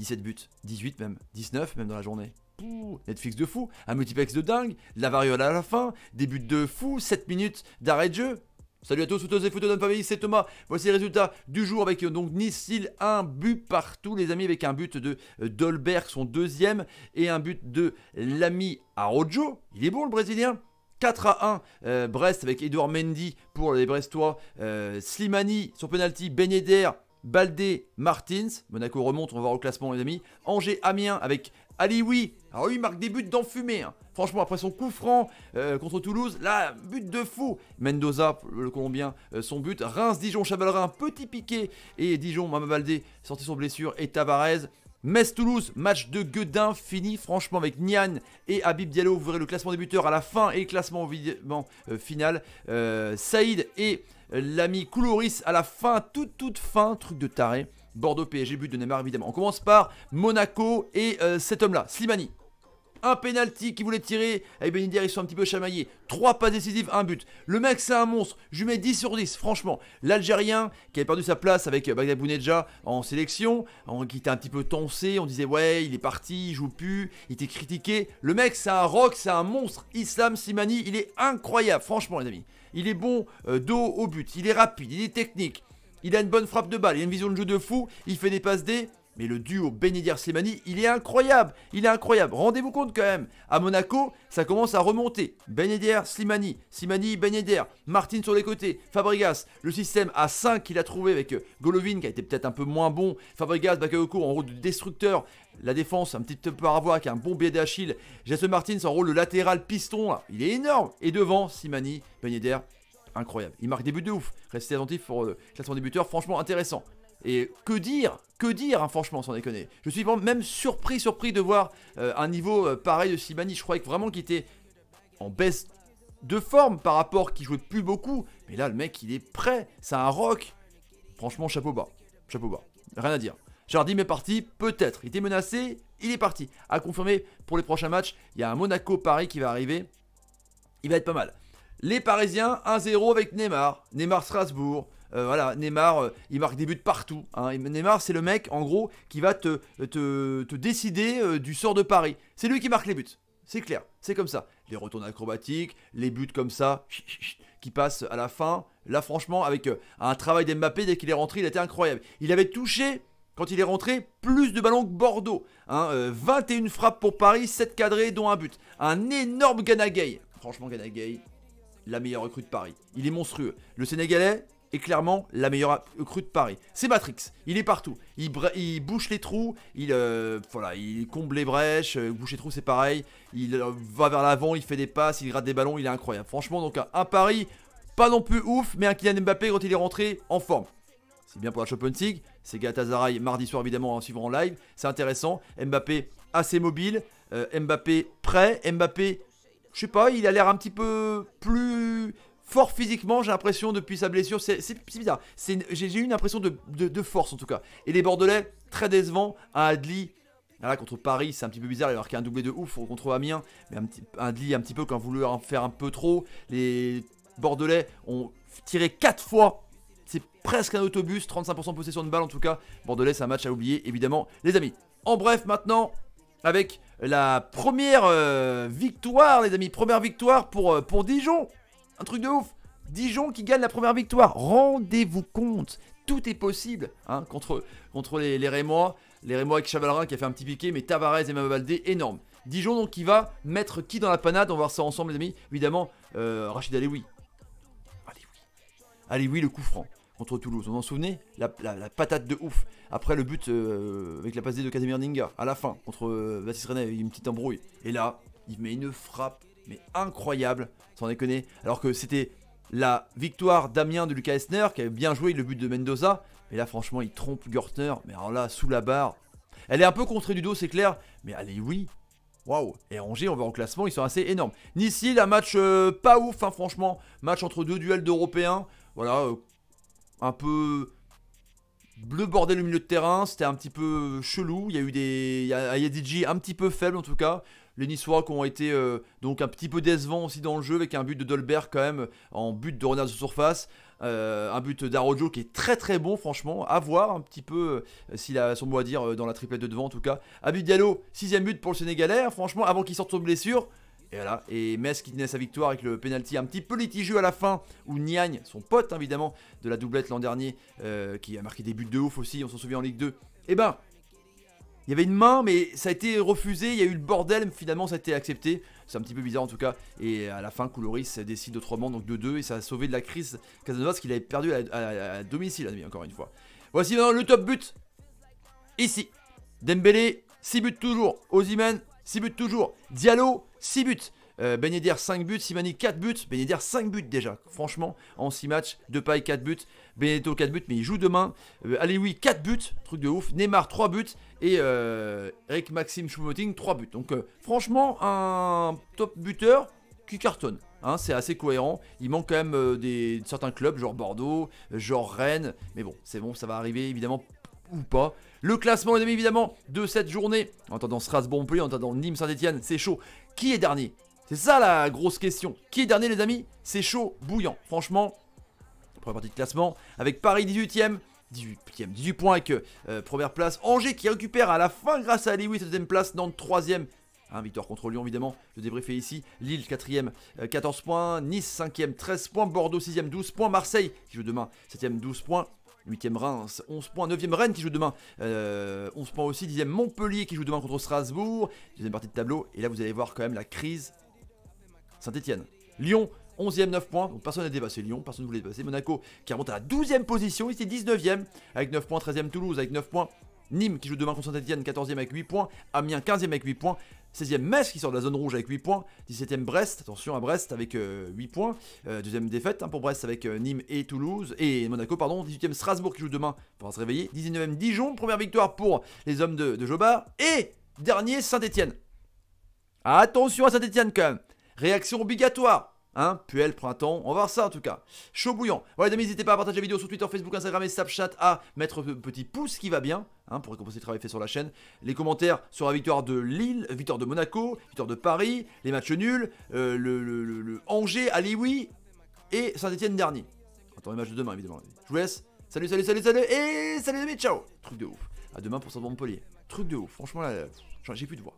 17 buts, 18 même, 19 même dans la journée. Netflix de fou, un multiplex de dingue, la variole à la fin, des buts de fou, 7 minutes d'arrêt de jeu. Salut à tous, toutes et photos de famille, c'est Thomas. Voici les résultats du jour avec euh, donc Nice, un but partout, les amis, avec un but de euh, Dolberg, son deuxième, et un but de l'ami Arojo. Il est bon le Brésilien 4 à 1 euh, Brest avec Edouard Mendy pour les Brestois, Slimani sur penalty, Ben Baldé, Martins. Monaco remonte, on va voir au classement, les amis. Angers, Amiens avec Alioui. Alors ah lui, il marque des buts d'enfumé. Hein. Franchement, après son coup franc euh, contre Toulouse, là, but de fou. Mendoza, le Colombien, euh, son but. Reims, Dijon, Un petit piqué. Et Dijon, Baldé sorti son blessure. Et Tavares. Metz-Toulouse, match de Guedin fini franchement avec Nian et Habib Diallo. Vous verrez le classement des buteurs à la fin et le classement euh, final. Saïd et l'ami Couloris à la fin, toute toute fin, truc de taré. Bordeaux, PSG, but de Neymar évidemment. On commence par Monaco et euh, cet homme-là, Slimani un penalty qu'il voulait tirer. Et eh ben, il ils sont un petit peu chamaillés. Trois passes décisives, un but. Le mec, c'est un monstre. Je lui mets 10 sur 10, franchement. L'Algérien, qui avait perdu sa place avec euh, Bagdad Bouneja en sélection, en, qui était un petit peu tensé. On disait, ouais, il est parti, il joue plus, il était critiqué. Le mec, c'est un rock, c'est un monstre. Islam Simani, il est incroyable, franchement, les amis. Il est bon euh, dos au but, il est rapide, il est technique. Il a une bonne frappe de balle, il a une vision de jeu de fou, il fait des passes des mais le duo Benedir Slimani, il est incroyable. Il est incroyable. Rendez-vous compte quand même. À Monaco, ça commence à remonter. Benedir Slimani, Simani Benedir, Martin sur les côtés, Fabregas, le système à 5 qu'il a trouvé avec euh, Golovin qui a été peut-être un peu moins bon, Fabregas, Bakayoko en rôle de destructeur, la défense, un petit peu à revoir avec un bon biais d'Achille. Jason Martin, en rôle de latéral piston, ah, il est énorme. Et devant, Simani, Benedir, incroyable. Il marque des buts de ouf. Restez attentifs pour le euh, classement des franchement intéressant. Et que dire Que dire, hein, franchement, sans déconner. Je suis même surpris, surpris de voir euh, un niveau euh, pareil de Slimani. Je croyais vraiment qu'il était en baisse de forme par rapport qu'il jouait plus beaucoup. Mais là, le mec, il est prêt. C'est un rock. Franchement, chapeau bas. Chapeau bas. Rien à dire. Jardim est parti, peut-être. Il était menacé, il est parti. À confirmer pour les prochains matchs, il y a un Monaco-Paris qui va arriver. Il va être pas mal. Les Parisiens, 1-0 avec Neymar. Neymar Strasbourg. Euh, voilà, Neymar, euh, il marque des buts partout. Hein. Neymar, c'est le mec, en gros, qui va te, te, décider euh, du sort de Paris. C'est lui qui marque les buts. C'est clair, c'est comme ça. Les retours acrobatiques, les buts comme ça, qui passent à la fin. Là, franchement, avec un travail d'Mbappé, dès qu'il est rentré, il était incroyable. Il avait touché quand il est rentré, plus de ballons que Bordeaux. 21 hein. frappes pour Paris, 7 cadrés, dont un but. Un énorme Ganagay. Franchement, Ganagay, la meilleure recrue de Paris. Il est monstrueux. Le Sénégalais, et clairement la meilleure crue de Paris. C'est Matrix, il est partout. Il, bouche les trous, il, euh, voilà, il comble les brèches, euh, bouche les trous c'est pareil. Il euh, va vers l'avant, il fait des passes, il gratte des ballons, il est incroyable. Franchement, donc un, pari, Paris pas non plus ouf, mais un Kylian Mbappé quand il est rentré en forme. C'est bien pour la Champions League, c'est Galatasaray mardi soir évidemment en suivant en live, c'est intéressant. Mbappé assez mobile, Mbappé prêt, Mbappé, je sais pas, il a l'air un petit peu plus fort physiquement, j'ai l'impression, depuis sa blessure. C'est bizarre. J'ai eu une impression de, force, en tout cas. Et les Bordelais, très décevant, Un Adli, là, contre Paris, c'est un petit peu bizarre. Alors qu'il y a un doublé de ouf contre Amiens. Mais un, petit, Adli, un petit peu, quand voulu en faire un peu trop. Les Bordelais ont tiré 4 fois c'est presque un autobus, 35% possession de balle en tout cas. Bordelais, c'est un match à oublier, évidemment, les amis. En bref, maintenant, avec la première euh, victoire, les amis, première victoire pour, euh, pour Dijon un truc de ouf. Dijon qui gagne la première victoire. Rendez-vous compte. Tout est possible hein, contre, contre les, Rémois. Les Rémois avec Chavalrin qui a fait un petit piqué, mais Tavares et Mavaldé, énorme. Dijon donc qui va mettre qui dans la panade On va voir ça ensemble les amis. Évidemment, euh, Rachid Alioui. Alioui le coup franc contre Toulouse. On en souvenait, la, patate de ouf. Après le but euh, avec la passe de Casimir Ninga à la fin contre euh, a René, une petite embrouille. Et là, il met une frappe mais incroyable, sans déconner. Alors que c'était la victoire d'Amiens de Lucas Esner, qui avait bien joué le but de Mendoza. Mais là, franchement, il trompe Gortner. Mais alors là, sous la barre. Elle est un peu contrée du dos, c'est clair. Mais allez, oui. Waouh. Et Angers, on va en classement, ils sont assez énormes. Nice, la match euh, pas ouf, hein, franchement. Match entre deux duels d'Européens. Voilà, euh, un peu bleu bordel le milieu de terrain, c'était un petit peu chelou. Il y a eu des. Il y a, il y a DJ un petit peu faible en tout cas. Les Niçois qui ont été euh, donc un petit peu décevants aussi dans le jeu avec un but de Dolbert quand même en but de renard de surface. Euh, un but d'Arojo qui est très très bon franchement, à voir un petit peu euh, s'il a son mot à dire dans la triplette de devant en tout cas. Abid Diallo, sixième but pour le Sénégalais, hein, franchement avant qu'il sorte son blessure. Et voilà, et Metz qui tenait sa victoire avec le penalty un petit peu litigieux à la fin, où Niagne, son pote évidemment, de la doublette l'an dernier, qui a marqué des buts de ouf aussi, on s'en souvient en Ligue 2, et eh ben il y avait une main, mais ça a été refusé. Il y a eu le bordel, mais finalement, ça a été accepté. C'est un petit peu bizarre en tout cas. Et à la fin, Couloris décide autrement, donc de 2 et ça a sauvé de la crise Casanova, ce qu'il avait perdu à, domicile encore une fois. Voici maintenant le top but. Ici, Dembélé, 6 buts toujours. Oziman, 6 buts toujours. Diallo, 6 buts. 5 euh, ben buts, Simani 4 buts, Ben 5 buts déjà, franchement, en 6 matchs, Depay 4 buts, Benedetto 4 buts, mais il joue demain, euh, Aléoui 4 buts, truc de ouf, Neymar 3 buts, et euh, Eric Maxime Schumoting 3 buts. Donc franchement, un top buteur qui cartonne. Hein. c'est assez cohérent. Il manque quand même des, certains clubs, genre Bordeaux, genre Rennes. Mais bon, c'est bon, ça va arriver évidemment ou pas. Le classement, les amis, évidemment, de cette journée. En attendant Strasbourg-Montpellier, en attendant Nîmes-Saint-Etienne, c'est chaud. Qui est dernier c'est ça la grosse question. Qui est dernier, les amis C'est chaud, bouillant. Franchement, première partie de classement avec Paris 18ème. 18ème, 18 points avec euh, euh, première place. Angers qui récupère à la fin grâce à 7 deuxième place. Nantes, troisième. Hein, victoire contre Lyon, évidemment. Le débrief est ici. Lille, 4ème, 14 euh, points. Nice, 5ème, 13 points. Bordeaux, 6ème, 12 points. Marseille, qui joue demain, 7 e 12 points. 8ème Reims, 11 points. 9ème Rennes qui joue demain, 11 points aussi. 10ème Montpellier qui joue demain contre Strasbourg. Deuxième partie de tableau. Et là, vous allez voir quand même la crise Saint-Etienne. Lyon, 11e, 9 points. personne n'a dépassé Lyon, personne ne voulait dépasser. Monaco qui remonte à la 12e position, ici 19e avec 9 points. 13e Toulouse avec 9 points. Nîmes qui joue demain contre Saint-Etienne, 14e avec 8 points. Amiens, 15e avec 8 points. 16e Metz qui sort de la zone rouge avec 8 points. 17e Brest, attention à Brest avec 8 euh, points. Euh, deuxième défaite hein, pour Brest avec euh, Nîmes et Toulouse. Et Monaco, pardon. 18e Strasbourg qui joue demain pour se réveiller. 19e Dijon, première victoire pour les hommes de, de Jobard. Et dernier Saint-Etienne. Attention à Saint-Etienne quand même. Réaction obligatoire Hein, Puel, printemps, on va voir ça en tout cas. Chaud bouillant. Voilà, les amis, n'hésitez pas à partager la vidéo sur Twitter, Facebook, Instagram et Snapchat, à mettre petit pouce qui va bien, hein, pour récompenser le travail fait sur la chaîne. Les commentaires sur la victoire de Lille, victoire de Monaco, victoire de Paris, les matchs nuls, euh, le, le, Angers, Aliwi et Saint-Etienne dernier. Attends, les matchs de demain, évidemment. Je vous laisse. Salut, salut, salut, salut, et salut les amis, ciao Truc de ouf. À demain pour saint Montpellier. Truc de ouf, franchement là, j'ai plus de voix.